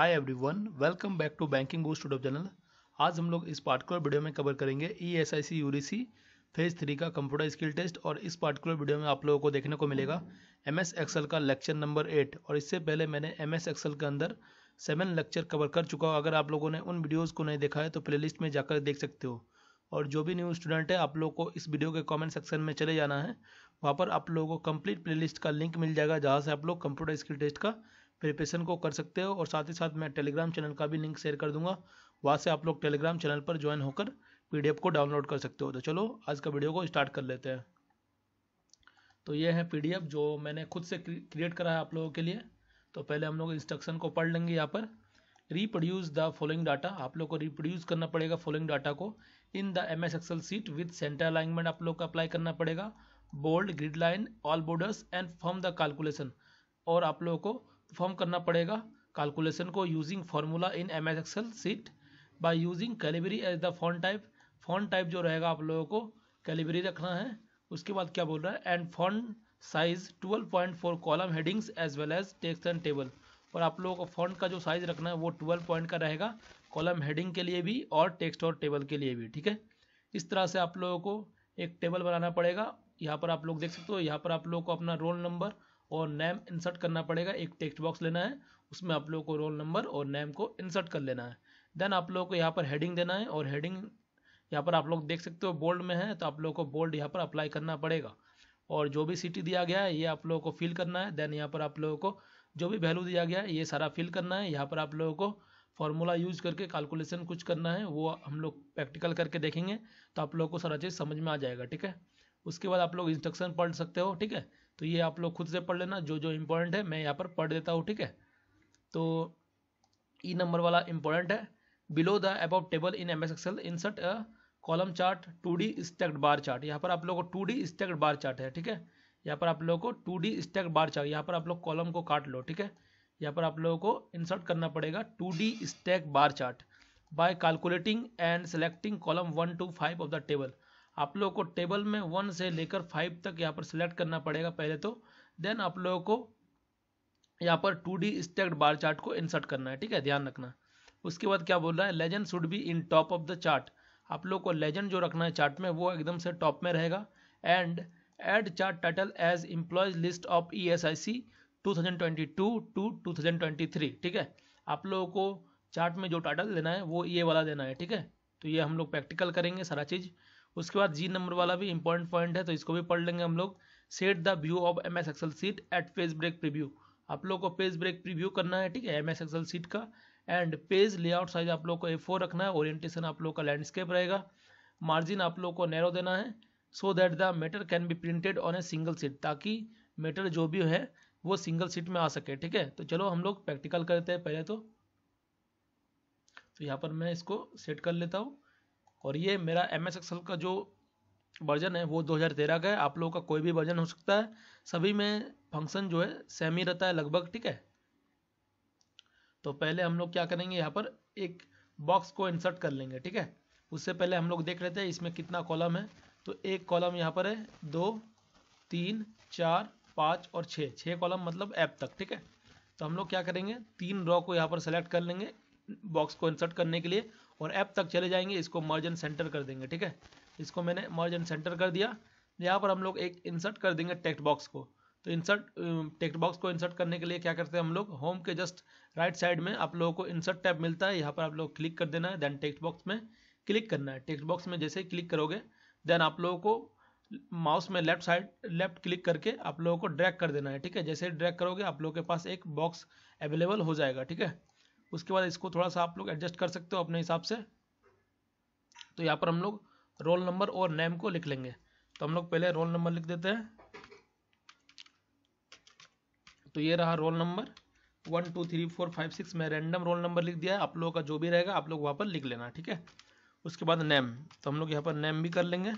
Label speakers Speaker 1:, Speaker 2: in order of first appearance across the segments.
Speaker 1: hi everyone welcome back to banking boost YouTube channel आज हम लोग इस पार्टिकुलर वीडियो में कवर करेंगे E S I C U D C phase three का कंप्यूटर स्किल टेस्ट और इस पार्टिकुलर वीडियो में आप लोगों को देखने को मिलेगा एम एस एक्सल का लेक्चर नंबर एट और इससे पहले मैंने एम एस एक्सल के अंदर सेवन लेक्चर कवर कर चुका हूँ अगर आप लोगों ने उन वीडियोज़ को नहीं देखा है तो प्लेलिस्ट में जाकर देख सकते हो और जो भी न्यू स्टूडेंट है आप लोग को इस वीडियो के कॉमेंट सेक्शन में चले जाना है वहाँ पर आप लोगों को कम्प्लीट प्लेलिस्ट का लिंक मिल जाएगा जहाँ से आप लोग कंप्यूटर स्किल टेस्ट का प्रिपरेशन को कर सकते हो और साथ ही साथ मैं टेलीग्राम चैनल का भी लिंक शेयर कर दूंगा वहाँ से आप लोग टेलीग्राम चैनल पर ज्वाइन होकर पीडीएफ को डाउनलोड कर सकते हो तो चलो आज का वीडियो को स्टार्ट कर लेते हैं तो ये है पीडीएफ जो मैंने खुद से क्रिएट करा है आप लोगों के लिए तो पहले हम लोग इंस्ट्रक्शन को पढ़ लेंगे यहाँ पर रिप्रोड्यूस द फॉलोइंग डाटा आप लोग को रिप्रोड्यूस करना पड़ेगा फॉलोइंग डाटा को in the M S Excel sheet with centre alignment आप लोग को अप्लाई करना पड़ेगा bold grid line all borders and from the calculation और आप लोगों को परफॉर्म करना पड़ेगा कैलकुलेशन को using formula in M S Excel sheet by using Calibri as the font type font type जो रहेगा आप लोगों को कैलिबरी रखना है उसके बाद क्या बोल रहा है and font size 12.4 point four column headings as well as text and table और आप लोगों को फोन का जो साइज रखना है वो ट्वेल्व पॉइंट का रहेगा कॉलम हेडिंग के लिए भी और टेक्स्ट और टेबल के लिए भी ठीक है इस तरह से आप लोगों को एक टेबल बनाना पड़ेगा यहाँ पर आप लोग देख सकते हो यहाँ पर आप लोगों को अपना रोल नंबर और नेम इंसर्ट करना पड़ेगा एक टेक्स्ट बॉक्स लेना है उसमें आप लोगों को रोल नंबर और नेम को इंसर्ट कर लेना है देन आप लोगों को यहाँ पर हेडिंग देना है और हेडिंग यहाँ पर आप लोग देख सकते हो बोल्ड में है तो आप लोगों को बोल्ड यहाँ पर अप्लाई करना पड़ेगा और जो भी सिटी दिया गया है ये आप लोगों को फिल करना है देन यहाँ पर आप लोगों को जो भी वैल्यू दिया गया है ये सारा फिल करना है यहाँ पर आप लोगों को फॉर्मूला यूज करके कैलकुलेशन कुछ करना है वो हम लोग प्रैक्टिकल करके देखेंगे तो आप लोगों को सारा चीज़ समझ में आ जाएगा ठीक है उसके बाद आप लोग इंस्ट्रक्शन पढ़ सकते हो ठीक है तो ये आप लोग खुद से पढ़ लेना जो जो इम्पोर्टेंट है मैं यहाँ पर पढ़ देता हूँ ठीक है तो ई e नंबर वाला इम्पोर्टेंट है below the above table in M S Excel insert a column chart two D stacked bar chart यहाँ पर आप लोगों को two D stacked bar chart है ठीक है यहाँ पर आप लोगों को two D stacked bar chart यहाँ पर आप लोग कॉलम को काट लो ठीक है यहाँ पर आप लोगों को इंसर्ट करना पड़ेगा two D stack bar chart by calculating and selecting column one two five of the table आप लोगों को टेबल में वन से लेकर फाइव तक यहाँ पर सिलेक्ट करना पड़ेगा पहले तो देन आप लोगों को यहाँ पर two D stacked bar chart को इंसर्ट करना है ठीक है ध्यान रखना उसके बाद क्या बोल रहा है legend should be in top of the chart आप लोग को लेजेंड जो रखना है चार्ट में वो एकदम से टॉप में रहेगा and add chart title as employees list of E S I C two thousand twenty two to two thousand twenty three ठीक है आप लोगों को चार्ट में जो टाइटल देना है वो ये वाला देना है ठीक है तो ये हम लोग प्रैक्टिकल करेंगे सारा चीज़ उसके बाद जी नंबर वाला भी इंपॉर्टेंट पॉइंट है तो इसको भी पढ़ लेंगे हम लोग set the view of M S Excel sheet at page break preview आप लोग को पेज ब्रेक प्रीव्यू करना है ठीक है एम एस एक्सल सीट का एंड पेज लेआउट साइज आप लोग को ए फोर रखना है ओरिएंटेशन आप लोग का लैंडस्केप रहेगा मार्जिन आप लोग को नैरो देना है so that the matter can be printed on a single sheet ताकि मैटर जो भी है वो सिंगल सीट में आ सके ठीक है तो चलो हम लोग प्रैक्टिकल करते हैं पहले तो तो यहाँ पर मैं इसको सेट कर लेता हूँ और ये मेरा एम एस एक्सल का जो वर्जन है वो 2013 का है आप लोगों का कोई भी वर्जन हो सकता है सभी में फंक्शन जो है सेम ही रहता है लगभग ठीक है तो पहले हम लोग क्या करेंगे यहाँ पर एक बॉक्स को इंसर्ट कर लेंगे ठीक है उससे पहले हम लोग देख लेते हैं इसमें कितना कॉलम है तो एक कॉलम यहाँ पर है दो तीन चार पाँच और छः छः कॉलम मतलब ऐप तक ठीक है तो हम लोग क्या करेंगे तीन रॉ को यहाँ पर सेलेक्ट कर लेंगे बॉक्स को इंसर्ट करने के लिए और ऐप तक चले जाएंगे इसको मर्जन सेंटर कर देंगे ठीक है इसको मैंने मर्जन सेंटर कर दिया यहाँ पर हम लोग एक इंसर्ट कर देंगे टेक्स्ट बॉक्स को तो इंसर्ट टेक्स्ट बॉक्स को इंसर्ट करने के लिए क्या करते हैं हम लोग होम के जस्ट राइट साइड में आप लोगों को इंसर्ट टैब मिलता है यहाँ पर आप लोग क्लिक कर देना है देन टेक्स्ट बॉक्स में क्लिक करना है टेक्स्ट बॉक्स में जैसे ही क्लिक करोगे देन आप लोगों को माउस में लेफ्ट साइड लेफ्ट क्लिक करके आप लोगों को ड्रैग कर देना है ठीक है जैसे ड्रैग करोगे आप लोगों के पास एक बॉक्स अवेलेबल हो जाएगा ठीक है उसके बाद इसको थोड़ा सा आप लोग एडजस्ट कर सकते हो अपने हिसाब से तो यहाँ पर हम लोग रोल नंबर और नेम को लिख लेंगे तो हम लोग पहले रोल नंबर लिख देते हैं तो ये रहा roll number one two three four five six मैं रैंडम रोल नंबर लिख दिया है आप लोगों का जो भी रहेगा आप लोग वहाँ पर लिख लेना ठीक है उसके बाद नेम तो हम लोग यहाँ पर नेम भी कर लेंगे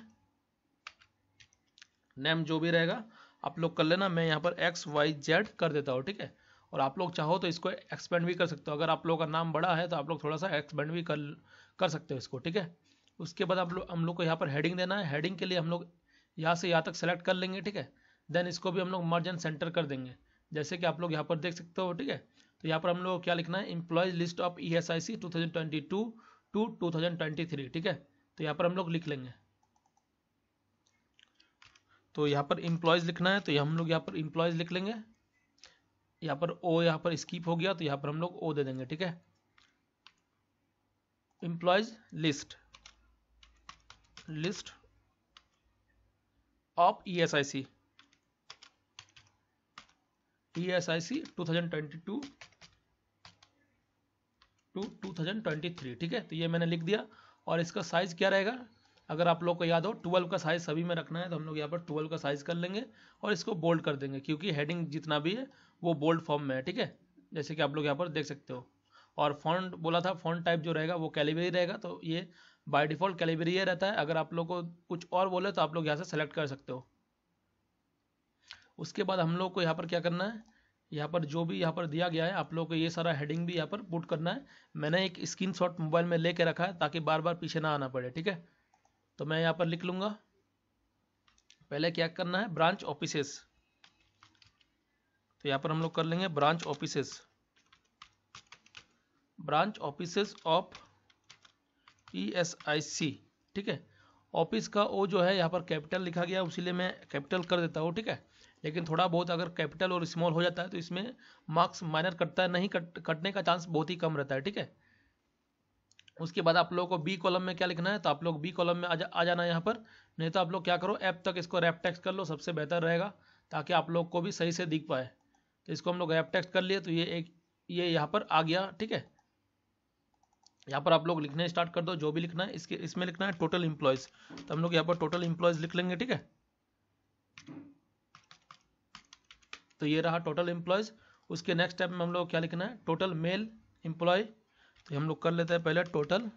Speaker 1: नेम जो भी रहेगा आप लोग कर लेना मैं यहाँ पर एक्स वाई जेड कर देता हूँ ठीक है और आप लोग चाहो तो इसको एक्सपेंड भी कर सकते हो अगर आप लोग का नाम बड़ा है तो आप लोग थोड़ा सा एक्सपेंड भी कर कर सकते हो इसको ठीक है उसके बाद आप लोग हम लोग को यहाँ पर हेडिंग देना है हेडिंग के लिए हम लोग यहाँ से यहाँ तक सेलेक्ट कर लेंगे ठीक है देन इसको भी हम लोग मर्ज एंड सेंटर कर देंगे जैसे कि आप लोग यहाँ पर देख सकते हो ठीक है तो यहाँ पर हम लोग क्या लिखना है employees list of E S I C two thousand twenty two to two thousand twenty three ठीक है तो यहाँ पर हम लोग लिख लेंगे तो यहाँ पर इम्प्लॉयज़ लिखना है तो हम लोग यहाँ पर इम्प्लॉयज़ लिख लेंगे यहाँ पर ओ यहाँ पर स्कीप हो गया तो यहाँ पर हम लोग ओ दे देंगे ठीक है employees list list of E S I C E S I C two thousand twenty two to two thousand twenty three ठीक है तो ये मैंने लिख दिया और इसका साइज क्या रहेगा अगर आप लोग को याद हो ट्वेल्व का साइज सभी में रखना है तो हम लोग यहाँ पर ट्वेल्व का साइज कर लेंगे और इसको बोल्ड कर देंगे क्योंकि हेडिंग जितना भी है वो बोल्ड फॉर्म में है ठीक है जैसे कि आप लोग यहाँ पर देख सकते हो और फॉन्ट बोला था फॉन्ट टाइप जो रहेगा वो कैलिबरी रहेगा तो ये बाय डिफॉल्ट कैलिबरी ये रहता है अगर आप लोग को कुछ और बोले तो आप लोग यहाँ से सेलेक्ट कर सकते हो उसके बाद हम लोग को यहाँ पर क्या करना है यहाँ पर जो भी यहाँ पर दिया गया है आप लोग को ये सारा हेडिंग भी यहाँ पर पुट करना है मैंने एक स्क्रीन शॉट मोबाइल में लेके रखा है ताकि बार बार पीछे ना आना पड़े ठीक है तो मैं यहाँ पर लिख लूँगा पहले क्या करना है ब्रांच ऑफिसेस तो यहाँ पर हम लोग कर लेंगे branch offices branch offices of E S I C ठीक है ऑफिस का ओ जो है यहाँ पर कैपिटल लिखा गया उसी मैं कैपिटल कर देता हूँ ठीक है लेकिन थोड़ा बहुत अगर कैपिटल और स्मॉल हो जाता है तो इसमें मार्क्स माइनर कटता है नहीं कट कटने का चांस बहुत ही कम रहता है ठीक है उसके बाद आप लोगों को बी कॉलम में क्या लिखना है तो आप लोग बी कॉलम में आ, जा, आ जाना यहाँ पर नहीं तो आप लोग क्या करो ऐप तक इसको रैप टेक्स कर लो सबसे बेहतर रहेगा ताकि आप लोग को भी सही से दिख पाए तो इसको हम लोग गैप टेक्स्ट कर लिए तो ये एक ये यहाँ पर आ गया ठीक है यहाँ पर आप लोग लिखना स्टार्ट कर दो जो भी लिखना है इसके इसमें लिखना है टोटल इम्प्लॉयज तो हम लोग यहाँ पर टोटल इम्प्लॉयज लिख लेंगे ठीक है तो ये रहा टोटल इम्प्लॉयज उसके नेक्स्ट स्टेप में हम लोग क्या लिखना है टोटल मेल इम्प्लॉय तो हम लोग कर लेते हैं पहले total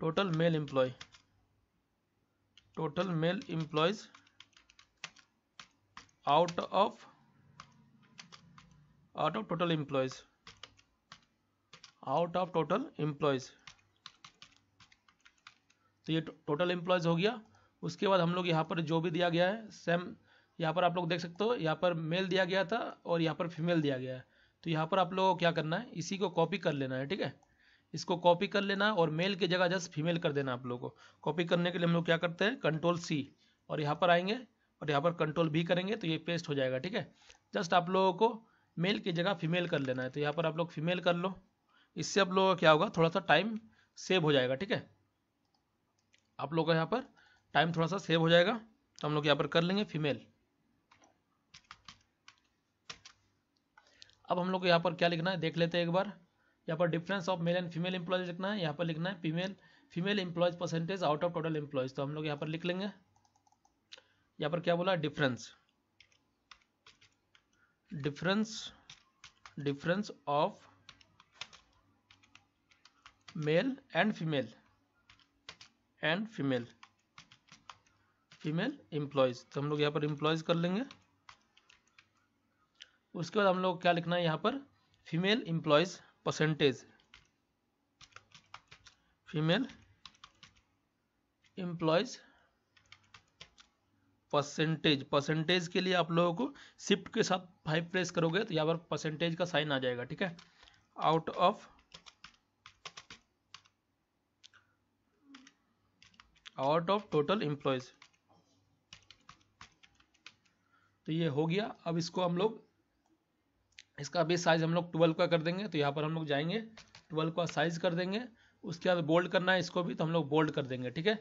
Speaker 1: total male employee total male employees out of out of total employees out of total employees तो ये टोटल एम्प्लॉयज हो गया उसके बाद हम लोग यहाँ पर जो भी दिया गया है सेम यहाँ पर आप लोग देख सकते हो यहाँ पर मेल दिया गया था और यहाँ पर फीमेल दिया गया है तो यहाँ पर आप लोगों को क्या करना है इसी को कॉपी कर लेना है ठीक है इसको कॉपी कर लेना और मेल की जगह जस्ट फीमेल कर देना आप लोगों को कॉपी करने के लिए हम लोग क्या करते हैं कंट्रोल सी और यहाँ पर आएंगे और यहाँ पर कंट्रोल भी करेंगे तो ये पेस्ट हो जाएगा ठीक है जस्ट आप लोगों को मेल की जगह फीमेल कर लेना है तो यहाँ पर आप लोग फीमेल कर लो इससे आप लोगों का क्या होगा थोड़ा सा टाइम सेव हो जाएगा ठीक है आप लोग का यहाँ पर टाइम थोड़ा सा सेव हो जाएगा तो हम लोग यहाँ पर कर लेंगे फीमेल अब हम लोग को यहाँ पर क्या लिखना है देख लेते हैं एक बार यहाँ पर difference of male and female employees लिखना है यहाँ पर लिखना है female female employees percentage out of total employees तो हम लोग यहाँ पर लिख लेंगे यहाँ पर क्या बोला difference difference difference of male and female and female female employees तो हम लोग यहाँ पर एम्प्लॉयज कर लेंगे उसके बाद हम लोग क्या लिखना है यहाँ पर female employees percentage female employees percentage percentage के लिए आप लोगों को शिफ्ट के साथ फाइव प्रेस करोगे तो यहाँ पर परसेंटेज का साइन आ जाएगा ठीक है out of out of total employees तो ये हो गया अब इसको हम लोग इसका अभी साइज हम लोग ट्वेल्व का कर देंगे तो यहाँ पर हम लोग जाएंगे ट्वेल्व का साइज कर देंगे उसके बाद बोल्ड करना है इसको भी तो हम लोग बोल्ड कर देंगे ठीक है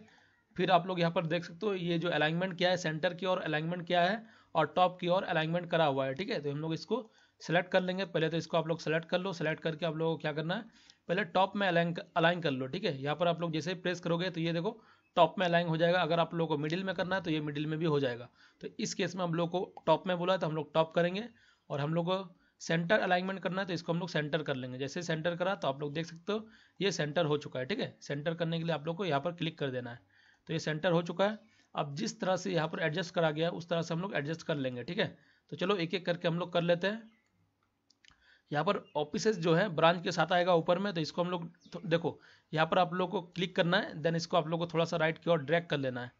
Speaker 1: फिर आप लोग यहाँ पर देख सकते हो ये जो अलाइनमेंट क्या है सेंटर की ओर अलाइनमेंट क्या है और टॉप की ओर अलाइनमेंट करा हुआ है ठीक है तो हम लोग इसको सेलेक्ट कर लेंगे पहले तो इसको आप लोग सेलेक्ट कर लो सेलेक्ट करके आप लोगों को क्या करना है पहले टॉप में अलाइन अलाइन कर लो ठीक है यहाँ पर आप लोग जैसे प्रेस करोगे तो ये देखो टॉप में अलाइन हो जाएगा अगर आप लोगों को मिडिल में करना है तो ये मिडिल में भी हो जाएगा तो इस केस में हम लोग को टॉप में बोला तो हम लोग टॉप करेंगे और हम लोग को सेंटर अलाइनमेंट करना है तो इसको हम लोग सेंटर कर लेंगे जैसे सेंटर करा तो आप लोग देख सकते हो ये सेंटर हो चुका है ठीक है सेंटर करने के लिए आप लोग को यहाँ पर क्लिक कर देना है तो ये सेंटर हो चुका है अब जिस तरह से यहाँ पर एडजस्ट करा गया उस तरह से हम लोग एडजस्ट कर लेंगे ठीक है तो चलो एक एक करके हम लोग कर लेते हैं यहाँ पर ऑफिस जो है ब्रांच के साथ आएगा ऊपर में तो इसको हम लोग देखो यहाँ पर आप लोग को क्लिक करना है देन इसको आप लोग को थोड़ा सा राइट की ओर ड्रैग कर लेना है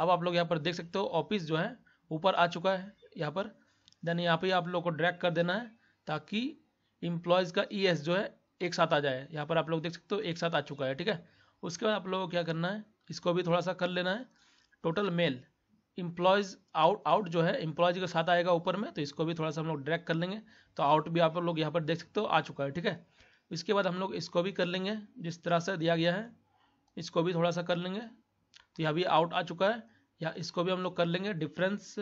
Speaker 1: अब आप लोग यहाँ पर देख सकते हो ऑफिस जो है ऊपर आ चुका है यहाँ पर देन यहाँ पर आप लोग को ड्रैग कर देना है ताकि इम्प्लॉयज़ का ई e जो है एक साथ आ जाए यहाँ पर आप लोग देख सकते हो एक साथ आ चुका है ठीक है उसके बाद आप लोग को क्या करना है इसको भी थोड़ा सा कर लेना है total male employees out out जो है इम्प्लॉयज़ के साथ आएगा ऊपर में तो इसको भी थोड़ा सा हम लोग ड्रैक कर लेंगे तो आउट भी आप लोग यहाँ पर देख सकते हो आ चुका है ठीक है इसके बाद हम लोग इसको भी कर लेंगे जिस तरह से दिया गया है इसको भी थोड़ा सा कर लेंगे तो यह भी आउट आ चुका है या इसको भी हम लोग कर लेंगे डिफरेंस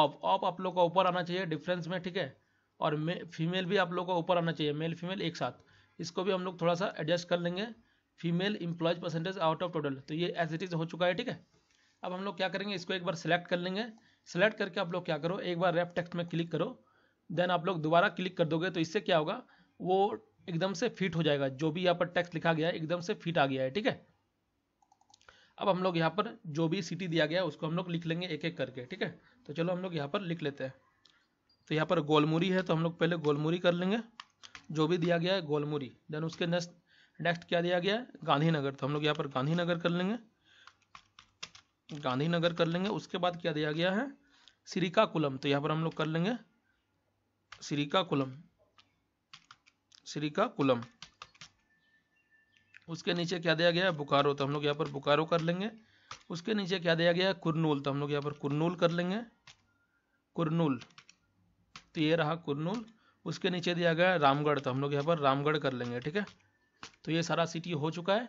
Speaker 1: ऑफ ऑफ आप लोग का ऊपर आना चाहिए डिफरेंस में ठीक है और फीमेल भी आप लोग का ऊपर आना चाहिए मेल फीमेल एक साथ इसको भी हम लोग थोड़ा सा एडजस्ट कर लेंगे female employees percentage out of total तो ये एज इट इज हो चुका है ठीक है अब हम लोग क्या करेंगे इसको एक बार सिलेक्ट कर लेंगे सिलेक्ट करके आप लोग क्या करो एक बार रेप टेक्स्ट में क्लिक करो देन आप लोग दोबारा क्लिक कर दोगे तो इससे क्या होगा वो एकदम से फिट हो जाएगा जो भी यहाँ पर टेक्स्ट लिखा गया है एकदम से फिट आ गया है ठीक है अब हम लोग यहाँ पर जो भी सिटी दिया गया है उसको हम लोग लिख लेंगे एक एक करके ठीक है तो चलो हम लोग यहाँ पर लिख लेते हैं तो यहाँ पर गोलमुरी है तो हम लोग पहले गोलमुरी कर लेंगे जो भी दिया गया है गोलमुरी देन उसके नेक्स्ट नेक्स्ट क्या दिया गया है गांधीनगर तो हम लोग यहाँ पर गांधीनगर कर लेंगे गांधीनगर कर लेंगे उसके बाद क्या दिया गया है सिरिकाकुलम तो यहाँ पर हम लोग कर लेंगे सिरिकाकुलम सिरिकाकुलम उसके नीचे क्या दिया गया है बुकारो तो हम लोग यहाँ पर बुकारो कर लेंगे उसके नीचे क्या दिया गया है कुरनूल तो हम लोग यहाँ पर कुरनूल कर लेंगे कुरनूल तो ये रहा कुरनूल उसके नीचे दिया गया है रामगढ़ तो हम लोग यहाँ पर रामगढ़ कर लेंगे ठीक है तो ये सारा सिटी हो चुका है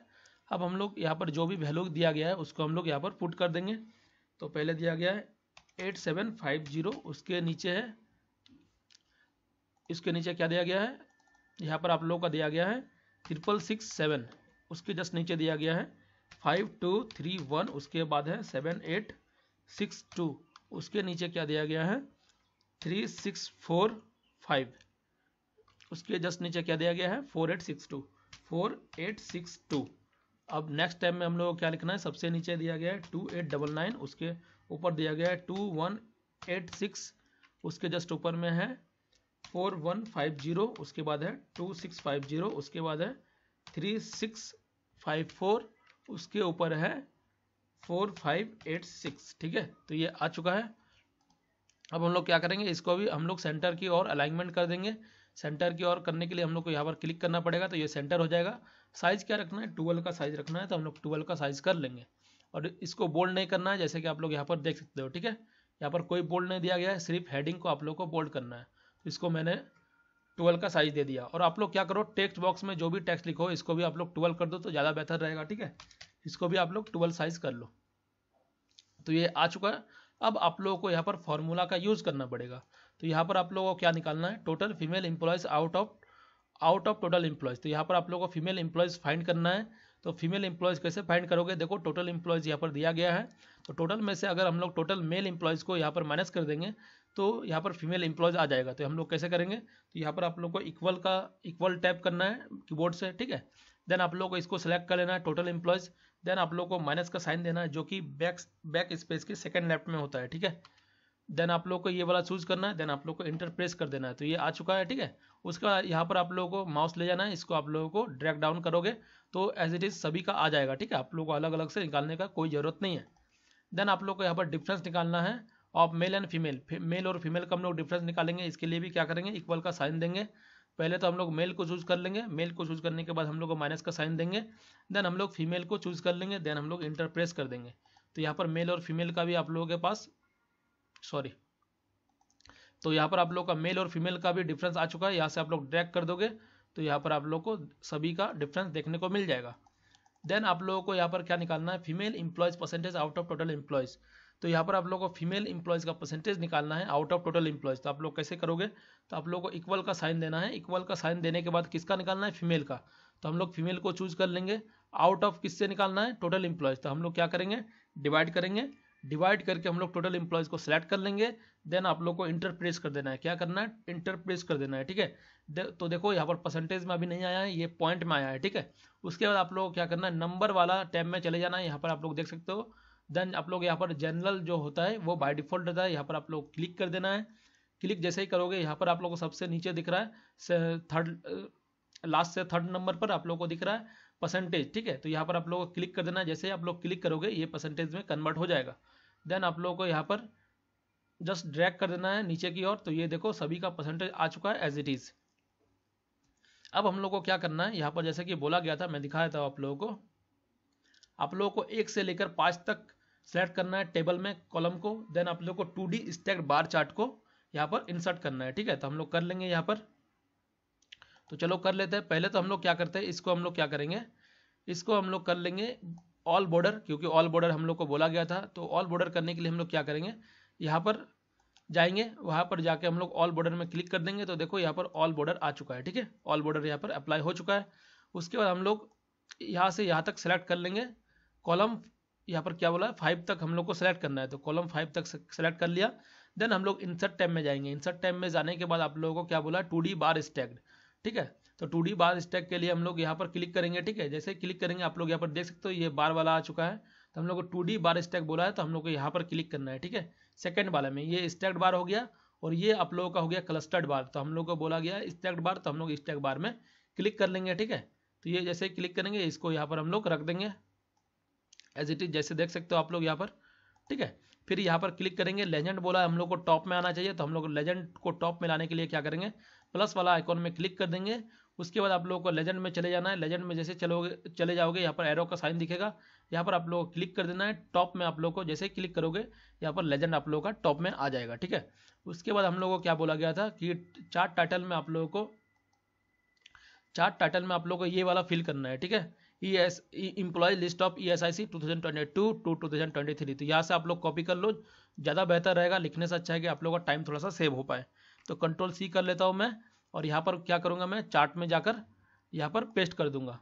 Speaker 1: अब हम लोग यहाँ पर जो भी वैल्यू दिया गया है उसको हम लोग यहाँ पर पुट कर देंगे तो पहले दिया गया है एट सेवन फाइव जीरो उसके नीचे है इसके नीचे क्या दिया गया है यहाँ पर आप लोगों का दिया गया है ट्रिपल सिक्स सेवन उसके जस्ट नीचे दिया गया है फाइव टू थ्री वन उसके बाद है सेवन एट सिक्स टू उसके नीचे क्या दिया गया है थ्री सिक्स फोर फाइव उसके जस्ट नीचे क्या दिया गया है four eight six two four eight six two अब नेक्स्ट टाइम में हम लोग को क्या लिखना है सबसे नीचे दिया गया है टू एट डबल नाइन उसके ऊपर दिया गया है टू वन एट सिक्स उसके जस्ट ऊपर में है फोर वन फाइव जीरो उसके बाद है टू सिक्स फाइव जीरो उसके बाद है थ्री सिक्स फाइव फोर उसके ऊपर है फोर फाइव एट सिक्स ठीक है तो ये आ चुका है अब हम लोग क्या करेंगे इसको भी हम लोग सेंटर की ओर अलाइनमेंट कर देंगे सेंटर की ओर करने के लिए हम लोग को यहाँ पर क्लिक करना पड़ेगा तो ये सेंटर हो जाएगा साइज़ क्या रखना है ट्वेल्व का साइज़ रखना है तो हम लोग ट्वेल्व का साइज़ कर लेंगे और इसको बोल्ड नहीं करना है जैसे कि आप लोग यहाँ पर देख सकते हो ठीक है यहाँ पर कोई बोल्ड नहीं दिया गया है सिर्फ हेडिंग को आप लोग को बोल्ड करना है तो इसको मैंने ट्वेल्व का साइज़ दे दिया और आप लोग क्या करो टेक्स्ट बॉक्स में जो भी टेक्स्ट लिखो इसको भी आप लोग ट्वेल्व कर दो तो ज़्यादा बेहतर रहेगा ठीक है इसको भी आप लोग ट्वेल्व साइज़ कर लो तो ये आ चुका है अब आप लोगों को यहाँ पर फॉर्मूला का यूज़ करना पड़ेगा तो यहाँ पर आप लोगों को क्या निकालना है total female employees out of out of total employees तो यहाँ पर आप लोगों को फीमेल एम्प्लॉयज फाइंड करना है तो फीमेल एम्प्लॉयज कैसे फाइंड करोगे देखो टोटल एम्प्लॉयज यहाँ पर दिया गया है तो टोटल में से अगर हम लोग टोटल मेल एम्प्लॉयज को यहाँ पर माइनस कर देंगे तो यहाँ पर फीमेल एम्प्लॉयज आ जाएगा तो हम लोग कैसे करेंगे तो यहाँ पर आप लोग को इक्वल का इक्वल टैप करना है कीबोर्ड से ठीक है देन आप लोग को इसको सेलेक्ट कर लेना है टोटल एम्प्लॉयज देन आप लोग को माइनस का साइन देना है जो कि बैक बैक स्पेस के सेकेंड लेफ्ट में होता है ठीक है देन आप लोग को ये वाला चूज करना है देन आप लोग को इंटर प्रेस कर देना है तो ये आ चुका है ठीक है उसके बाद यहाँ पर आप लोगों को माउस ले जाना है इसको आप लोगों को ड्रैग डाउन करोगे तो एज इट इज़ सभी का आ जाएगा ठीक है आप लोग को अलग अलग से निकालने का कोई ज़रूरत नहीं है देन आप लोग को यहाँ पर डिफरेंस निकालना है of male and female male और फीमेल का हम लोग डिफरेंस निकालेंगे इसके लिए भी क्या करेंगे इक्वल का साइन देंगे पहले तो हम लोग मेल को चूज कर लेंगे मेल को चूज करने के बाद हम लोग को माइनस का साइन देंगे देन हम लोग फीमेल को चूज कर लेंगे देन हम लोग इंटरप्रेस कर देंगे तो यहाँ पर मेल और फीमेल का भी आप लोगों के पास सॉरी तो यहाँ पर आप लोग का मेल और फीमेल का भी डिफरेंस आ चुका है यहाँ से आप लोग ड्रैक कर दोगे तो यहाँ पर आप लोग को सभी का डिफरेंस देखने को मिल जाएगा देन आप लोगों को यहाँ पर क्या निकालना है female employees percentage out of total employees तो यहाँ पर आप लोगों को फीमेल इंप्लॉयज का परसेंटेज निकालना है आउट ऑफ टोटल इंप्लॉयज तो आप लोग कैसे करोगे तो आप लोग को इक्वल का साइन देना है इक्वल का साइन देने के बाद किसका निकालना है फीमेल का तो हम लोग फीमेल को चूज कर लेंगे आउट ऑफ किससे निकालना है टोटल इंप्लॉयज तो हम लोग क्या करेंगे डिवाइड करेंगे डिवाइड करके हम लोग टोटल इंप्लॉयज को सिलेक्ट कर लेंगे देन आप लोग को इंटरप्रेस कर देना है क्या करना है इंटरप्रेस कर देना है ठीक है दे, तो देखो यहाँ पर परसेंटेज में अभी नहीं आया है ये पॉइंट में आया है ठीक है उसके बाद आप लोग क्या करना है नंबर वाला टैब में चले जाना है यहाँ पर आप लोग देख सकते हो देन आप लोग यहाँ पर जनरल जो होता है वो बाई डिफॉल्ट रहता है यहाँ पर आप लोग क्लिक कर देना है क्लिक जैसे ही करोगे यहाँ पर आप लोग को सबसे नीचे दिख रहा है थर्ड लास्ट से थर्ड नंबर पर आप लोग को दिख रहा है परसेंटेज ठीक है तो यहाँ पर आप लोग क्लिक कर देना जैसे आप लोग क्लिक करोगे ये परसेंटेज में कन्वर्ट हो जाएगा देन आप लोगों को यहाँ पर जस्ट ड्रैग कर देना है नीचे की ओर तो ये देखो सभी का परसेंटेज आ चुका है एज इट इज अब हम लोग को क्या करना है यहाँ पर जैसे कि बोला गया था मैं दिखाया था आप लोगों को आप लोगों को एक से लेकर पाँच तक सेलेक्ट करना है टेबल में कॉलम को देन आप लोग को two D stacked bar chart को यहाँ पर इंसर्ट करना है ठीक है तो हम लोग कर लेंगे यहाँ पर तो चलो कर लेते हैं पहले तो हम लोग क्या करते हैं इसको हम लोग क्या करेंगे इसको हम लोग कर लेंगे ऑल बॉर्डर क्योंकि ऑल बॉर्डर हम लोग को बोला गया था तो ऑल बॉर्डर करने के लिए हम लोग क्या करेंगे यहाँ पर जाएंगे वहाँ पर जाके हम लोग ऑल बॉर्डर में क्लिक कर देंगे तो देखो यहाँ पर ऑल बॉर्डर आ चुका है ठीक है ऑल बॉर्डर यहाँ पर अप्लाई हो चुका है उसके बाद हम लोग यहाँ से यहाँ तक सेलेक्ट कर लेंगे कॉलम यहाँ पर क्या बोला है फाइव तक हम लोग को सेलेक्ट करना है तो कॉलम फाइव तक सेलेक्ट कर लिया देन हम लोग इंसर्ट टैब में जाएंगे इंसर्ट टैब में जाने के बाद आप लोगों को क्या बोला टू बार स्टैक्ड ठीक है तो टू डी बार स्टैक के लिए हम लोग यहाँ पर क्लिक करेंगे ठीक है जैसे क्लिक करेंगे आप लोग यहाँ पर देख सकते हो ये बार वाला आ चुका है तो हम लोग को टू डी बार स्टैक बोला है तो हम लोग को यहाँ पर क्लिक करना है ठीक है सेकेंड वाला में ये स्टैक्ड बार हो गया और ये आप लोगों का हो गया तो क्लस्टर्ड बार तो हम लोग को बोला गया स्टैक्ड बार तो हम लोग स्टैक बार में क्लिक कर लेंगे ठीक है तो ये जैसे क्लिक करेंगे इसको यहाँ पर हम लोग रख देंगे एज इट इज जैसे देख सकते हो आप लोग यहाँ पर ठीक है फिर यहाँ पर क्लिक करेंगे लेजेंड बोला हम लोग को टॉप में आना चाहिए तो हम लोग लेजेंड को टॉप में लाने के लिए क्या करेंगे प्लस वाला आइकॉन में क्लिक कर देंगे उसके बाद आप लोगों को लेजेंड में चले जाना है लेजेंड में जैसे चलोगे चले जाओगे यहाँ पर एरो का साइन दिखेगा यहाँ पर आप लोगों को क्लिक कर देना है टॉप में आप लोग को जैसे क्लिक करोगे यहाँ पर लेजेंड आप लोगों का टॉप में आ जाएगा ठीक है उसके बाद हम लोग को क्या बोला गया था कि चार्ट टाइटल में आप लोगों को चार्ट टाइटल में आप लोगों को ये वाला फिल करना है ठीक है E S employee list of E S I C two thousand twenty two to two thousand twenty three तो यहाँ से आप लोग कॉपी कर लो ज़्यादा बेहतर रहेगा लिखने से अच्छा है कि आप लोगों का टाइम थोड़ा सा सेव हो पाए तो कंट्रोल सी कर लेता हूँ मैं और यहाँ पर क्या करूँगा मैं चार्ट में जाकर यहाँ पर पेस्ट कर दूंगा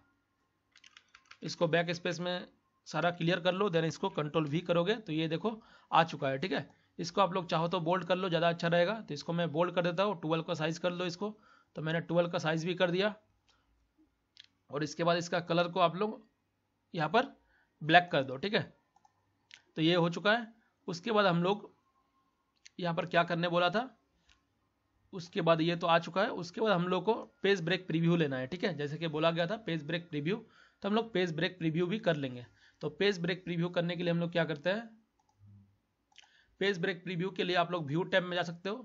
Speaker 1: इसको बैक स्पेस में सारा क्लियर कर लो देन इसको कंट्रोल भी करोगे तो ये देखो आ चुका है ठीक है इसको आप लोग चाहो तो बोल्ड कर लो ज़्यादा अच्छा रहेगा तो इसको मैं बोल्ड कर देता हूँ ट्वेल्व का साइज़ कर लो इसको तो मैंने ट्वेल्व का साइज़ भी कर दिया और इसके बाद इसका कलर को आप लोग यहाँ पर ब्लैक कर दो ठीक है तो ये हो चुका है उसके बाद हम लोग यहाँ पर क्या करने बोला था उसके बाद ये तो आ चुका है उसके बाद हम लोग को पेज ब्रेक प्रीव्यू लेना है ठीक है जैसे कि बोला गया था पेज ब्रेक प्रीव्यू तो हम लोग पेज ब्रेक प्रीव्यू भी कर लेंगे तो पेज ब्रेक प्रीव्यू करने के लिए हम लोग क्या करते हैं पेज ब्रेक प्रीव्यू के लिए आप लोग व्यू टैब में जा सकते हो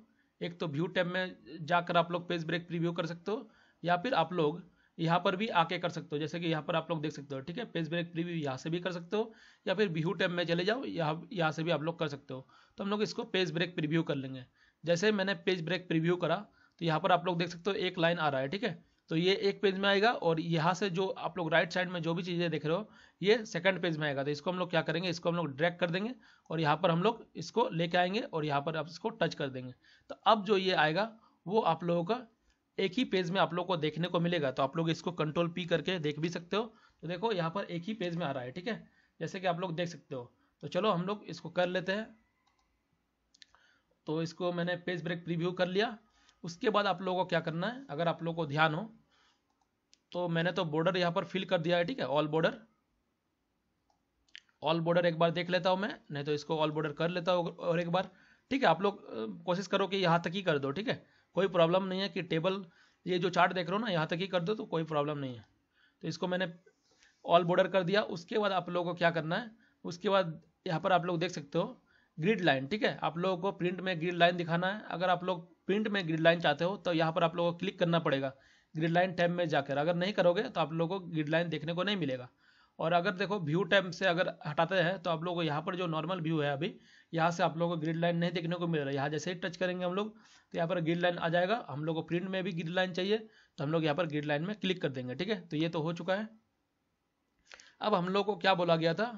Speaker 1: एक तो व्यू टैब में जाकर आप लोग पेज ब्रेक प्रीव्यू कर सकते हो या फिर आप लोग यहाँ पर भी आके कर सकते हो जैसे कि यहाँ पर आप लोग देख सकते हो ठीक है पेज ब्रेक प्रीव्यू यहाँ से भी कर सकते हो या फिर व्यू टैब में चले जाओ यहाँ यहाँ से भी आप लोग कर सकते हो तो हम लोग इसको पेज ब्रेक प्रीव्यू कर लेंगे जैसे मैंने पेज ब्रेक प्रीव्यू करा तो यहाँ पर आप लोग देख सकते हो एक लाइन आ रहा है ठीक है तो ये एक पेज में आएगा और यहाँ से जो आप लोग राइट साइड में जो भी चीज़ें देख रहे हो ये सेकंड पेज में आएगा तो इसको हम लोग क्या करेंगे इसको हम लोग ड्रैग कर देंगे और यहाँ पर हम लोग इसको लेके आएंगे और यहाँ पर आप इसको टच कर देंगे तो अब जो ये आएगा वो आप लोगों का एक ही पेज में आप लोग को देखने को मिलेगा तो आप लोग इसको कंट्रोल पी करके देख भी सकते हो तो देखो यहाँ पर एक ही पेज में आ रहा है ठीक है जैसे कि आप लोग देख सकते हो तो चलो हम लोग इसको कर लेते हैं तो इसको मैंने पेज ब्रेक प्रीव्यू कर लिया उसके बाद आप लोगों को क्या करना है अगर आप लोगों को ध्यान हो तो मैंने तो बॉर्डर यहाँ पर फिल कर दिया है ठीक है ऑल बॉर्डर ऑल बॉर्डर एक बार देख लेता हूँ मैं नहीं तो इसको ऑल बॉर्डर कर लेता हूँ और एक बार ठीक है आप लोग कोशिश करो कि यहाँ तक ही कर दो ठीक है कोई प्रॉब्लम नहीं है कि टेबल ये जो चार्ट देख रहे हो ना यहाँ तक ही कर दो तो कोई प्रॉब्लम नहीं है तो इसको मैंने ऑल बॉर्डर कर दिया उसके बाद आप लोगों को क्या करना है उसके बाद यहाँ पर आप लोग देख सकते हो ग्रिड लाइन ठीक है आप लोगों को प्रिंट में ग्रिड लाइन दिखाना है अगर आप लोग प्रिंट में ग्रिड लाइन चाहते हो तो यहाँ पर आप लोगों को क्लिक करना पड़ेगा ग्रिड लाइन टैब में जाकर अगर नहीं करोगे तो आप लोगों को ग्रिड लाइन देखने को नहीं मिलेगा और अगर देखो व्यू टैब से अगर हटाते हैं तो आप लोगों को यहाँ पर जो नॉर्मल व्यू है अभी यहाँ से आप लोगों को ग्रिड लाइन नहीं देखने को मिल रहा है यहाँ जैसे ही टच करेंगे हम लोग तो यहाँ पर ग्रिड लाइन आ जाएगा हम लोग को प्रिंट में भी ग्रिड लाइन चाहिए तो हम लोग यहाँ पर ग्रिड लाइन में क्लिक कर देंगे ठीक है तो ये तो हो चुका है अब हम लोग को क्या बोला गया था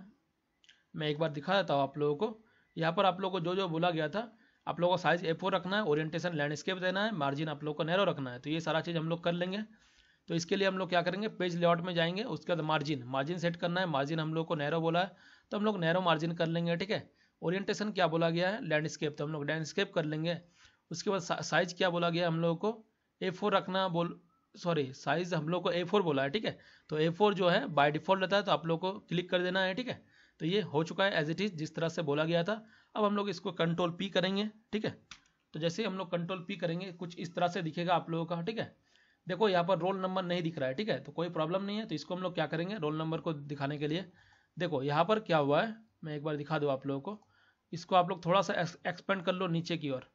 Speaker 1: मैं एक बार दिखा देता हूँ आप लोगों को यहाँ पर आप लोग को जो जो बोला गया था आप लोगों को साइज ए रखना है ओरिएंटेशन लैंडस्केप देना है मार्जिन आप लोग को नैरो रखना है तो ये सारा चीज़ हम लोग कर लेंगे तो इसके लिए हम लोग क्या करेंगे पेज लेआउट में जाएंगे उसके बाद मार्जिन मार्जिन सेट करना है मार्जिन हम लोग को नैरो बोला है तो हम लोग नैरो मार्जिन कर लेंगे ठीक है ओरिएंटेशन क्या बोला गया है लैंडस्केप तो हम लोग लैंडस्केप कर लेंगे उसके बाद साइज क्या बोला गया हम लोगों को ए फोर रखना बोल सॉरी साइज हम लोग को ए फोर बोला है ठीक है तो ए फोर जो है बाय डिफॉल्ट रहता है तो आप लोग को क्लिक कर देना है ठीक है तो ये हो चुका है एज इट इज़ जिस तरह से बोला गया था अब हम लोग इसको कंट्रोल पी करेंगे ठीक है तो जैसे हम लोग कंट्रोल पी करेंगे कुछ इस तरह से दिखेगा आप लोगों का ठीक है देखो यहाँ पर रोल नंबर नहीं दिख रहा है ठीक है तो कोई प्रॉब्लम नहीं है तो इसको हम लोग क्या करेंगे रोल नंबर को दिखाने के लिए देखो यहाँ पर क्या हुआ है मैं एक बार दिखा दूँ आप लोगों को इसको आप लोग थोड़ा सा एक्सपेंड कर लो नीचे की ओर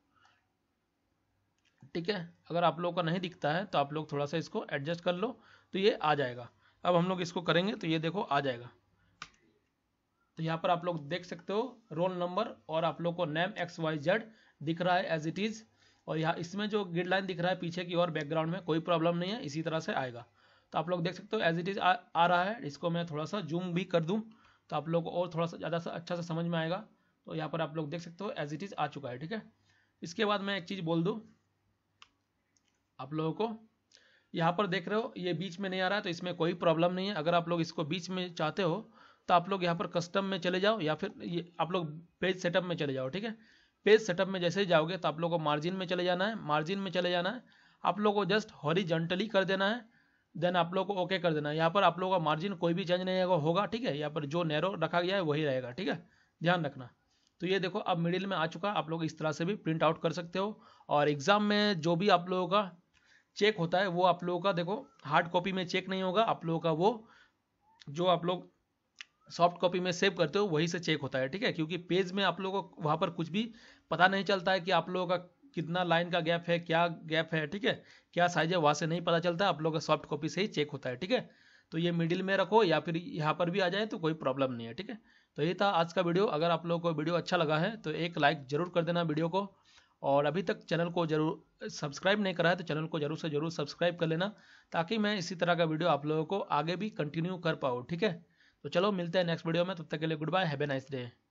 Speaker 1: ठीक है अगर आप लोगों का नहीं दिखता है तो आप लोग थोड़ा सा इसको एडजस्ट कर लो तो ये आ जाएगा अब हम लोग इसको करेंगे तो ये देखो आ जाएगा तो यहाँ पर आप लोग देख सकते हो रोल नंबर और आप लोग को नेम एक्स वाई जेड दिख रहा है एज इट इज़ और यहाँ इसमें जो गिड लाइन दिख रहा है पीछे की और बैकग्राउंड में कोई प्रॉब्लम नहीं है इसी तरह से आएगा तो आप लोग देख सकते हो एज इट इज़ आ, आ रहा है इसको मैं थोड़ा सा जूम भी कर दूँ तो आप लोग को और थोड़ा सा ज़्यादा सा अच्छा सा समझ में आएगा तो यहाँ पर आप लोग देख सकते हो एज इट इज़ आ चुका है ठीक है इसके बाद मैं एक चीज़ बोल दूँ आप लोगों को यहाँ पर देख रहे हो ये बीच में नहीं आ रहा है तो इसमें कोई प्रॉब्लम नहीं है अगर आप लोग इसको बीच में चाहते हो तो आप लोग यहाँ पर कस्टम में चले जाओ या फिर ये आप लोग पेज सेटअप में चले जाओ ठीक है पेज सेटअप में जैसे ही जाओगे तो आप लोग को मार्जिन में चले जाना है मार्जिन में चले जाना है आप लोग को जस्ट हॉरिजॉन्टली कर देना है देन आप लोग को ओके कर देना है यहाँ पर आप लोगों का मार्जिन कोई भी चेंज नहीं होगा ठीक है यहाँ पर जो नैरो रखा गया है वही रहेगा ठीक है ध्यान रखना तो ये देखो अब मिडिल में आ चुका आप लोग इस तरह से भी प्रिंट आउट कर सकते हो और एग्ज़ाम में जो भी आप लोगों का चेक होता है वो आप लोगों का देखो हार्ड कॉपी में चेक नहीं होगा आप लोगों का वो जो आप लोग सॉफ्ट कॉपी में सेव करते हो वहीं से चेक होता है ठीक है क्योंकि पेज में आप लोगों को वहाँ पर कुछ भी पता नहीं चलता है कि आप लोगों का कितना लाइन का गैप है क्या गैप है ठीक है क्या साइज है वहाँ से नहीं पता चलता आप लोगों का सॉफ्ट कॉपी से ही चेक होता है ठीक है तो ये मिडिल में रखो या फिर यहाँ पर भी आ जाए तो कोई प्रॉब्लम नहीं है ठीक है तो ये था आज का वीडियो अगर आप लोगों को वीडियो अच्छा लगा है तो एक लाइक जरूर कर देना वीडियो को और अभी तक चैनल को जरूर सब्सक्राइब नहीं करा है तो चैनल को जरूर से जरूर सब्सक्राइब कर लेना ताकि मैं इसी तरह का वीडियो आप लोगों को आगे भी कंटिन्यू कर पाऊँ ठीक है तो चलो मिलते हैं नेक्स्ट वीडियो में तब तक के लिए good bye have a nice day